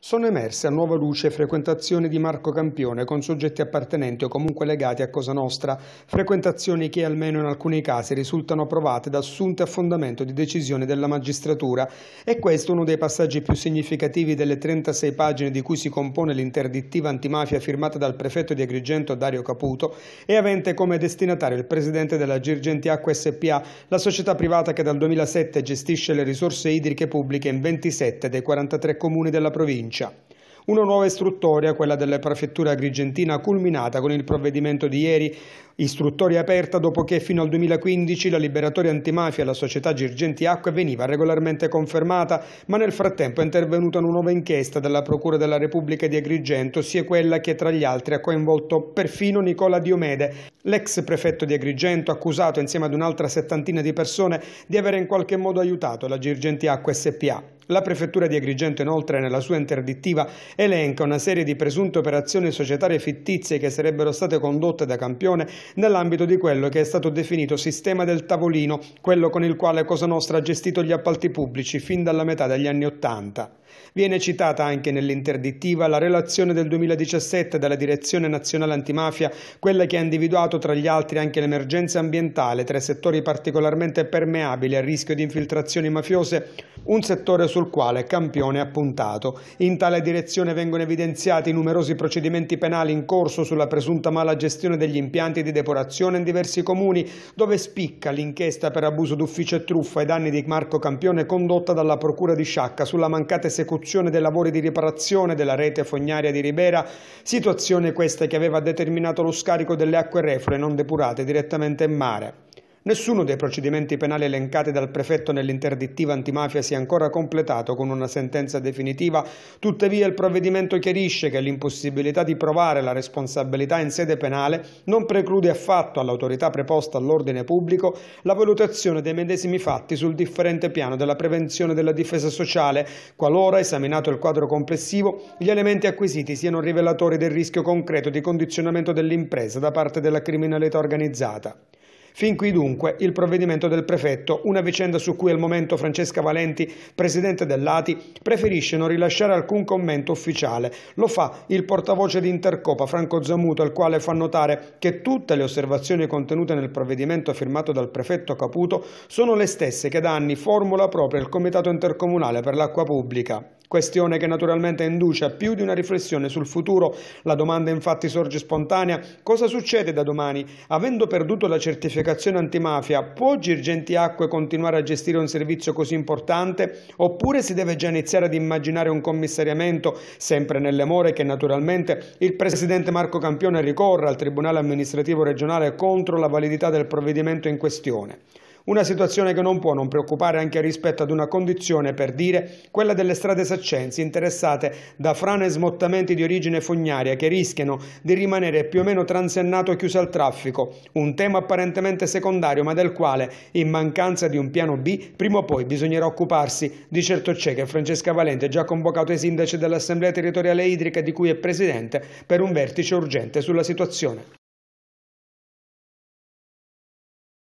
Sono emerse a nuova luce frequentazioni di Marco Campione con soggetti appartenenti o comunque legati a Cosa Nostra, frequentazioni che almeno in alcuni casi risultano provate da assunte a fondamento di decisioni della magistratura e questo è uno dei passaggi più significativi delle 36 pagine di cui si compone l'interdittiva antimafia firmata dal prefetto di Agrigento Dario Caputo e avente come destinatario il presidente della Girgenti Acqua SPA, la società privata che dal 2007 gestisce le risorse idriche pubbliche in 27 dei 43 comuni della provincia provincia. Una nuova istruttoria, quella della prefettura agrigentina, culminata con il provvedimento di ieri, istruttoria aperta dopo che fino al 2015 la liberatoria antimafia alla società Girgenti Acque veniva regolarmente confermata, ma nel frattempo è intervenuta una nuova inchiesta della Procura della Repubblica di Agrigento, sia quella che tra gli altri ha coinvolto perfino Nicola Diomede, l'ex prefetto di Agrigento, accusato insieme ad un'altra settantina di persone di aver in qualche modo aiutato la Girgenti Acque SPA. La prefettura di Agrigento inoltre nella sua interdittiva elenca una serie di presunte operazioni societarie fittizie che sarebbero state condotte da Campione nell'ambito di quello che è stato definito sistema del tavolino, quello con il quale Cosa Nostra ha gestito gli appalti pubblici fin dalla metà degli anni Ottanta. Viene citata anche nell'interdittiva la relazione del 2017 della Direzione Nazionale Antimafia, quella che ha individuato tra gli altri anche l'emergenza ambientale, tre settori particolarmente permeabili a rischio di infiltrazioni mafiose, un settore sul quale Campione ha puntato. In tale direzione vengono evidenziati numerosi procedimenti penali in corso sulla presunta mala gestione degli impianti di depurazione in diversi comuni, dove spicca l'inchiesta per abuso d'ufficio e truffa ai danni di Marco Campione condotta dalla Procura di Sciacca sulla mancata l'esecuzione dei lavori di riparazione della rete fognaria di Ribera, situazione questa che aveva determinato lo scarico delle acque reflue non depurate direttamente in mare. Nessuno dei procedimenti penali elencati dal prefetto nell'interdittiva antimafia si è ancora completato con una sentenza definitiva, tuttavia il provvedimento chiarisce che l'impossibilità di provare la responsabilità in sede penale non preclude affatto all'autorità preposta all'ordine pubblico la valutazione dei medesimi fatti sul differente piano della prevenzione della difesa sociale, qualora, esaminato il quadro complessivo, gli elementi acquisiti siano rivelatori del rischio concreto di condizionamento dell'impresa da parte della criminalità organizzata. Fin qui dunque il provvedimento del prefetto, una vicenda su cui al momento Francesca Valenti, presidente dell'ATI, preferisce non rilasciare alcun commento ufficiale. Lo fa il portavoce di Intercopa, Franco Zamuto, il quale fa notare che tutte le osservazioni contenute nel provvedimento firmato dal prefetto Caputo sono le stesse che da anni formula proprio il Comitato Intercomunale per l'Acqua Pubblica. Questione che naturalmente induce a più di una riflessione sul futuro. La domanda infatti sorge spontanea. Cosa succede da domani? Avendo perduto la certificazione indagazione antimafia, può Girgentiacque continuare a gestire un servizio così importante oppure si deve già iniziare ad immaginare un commissariamento, sempre nelle more che naturalmente il presidente Marco Campione ricorra al Tribunale amministrativo regionale contro la validità del provvedimento in questione? Una situazione che non può non preoccupare anche rispetto ad una condizione, per dire, quella delle strade saccensi interessate da frane e smottamenti di origine fognaria che rischiano di rimanere più o meno transennato e chiuso al traffico, un tema apparentemente secondario ma del quale, in mancanza di un piano B, prima o poi bisognerà occuparsi. Di certo c'è che Francesca Valente ha già convocato i sindaci dell'Assemblea Territoriale Idrica di cui è presidente per un vertice urgente sulla situazione.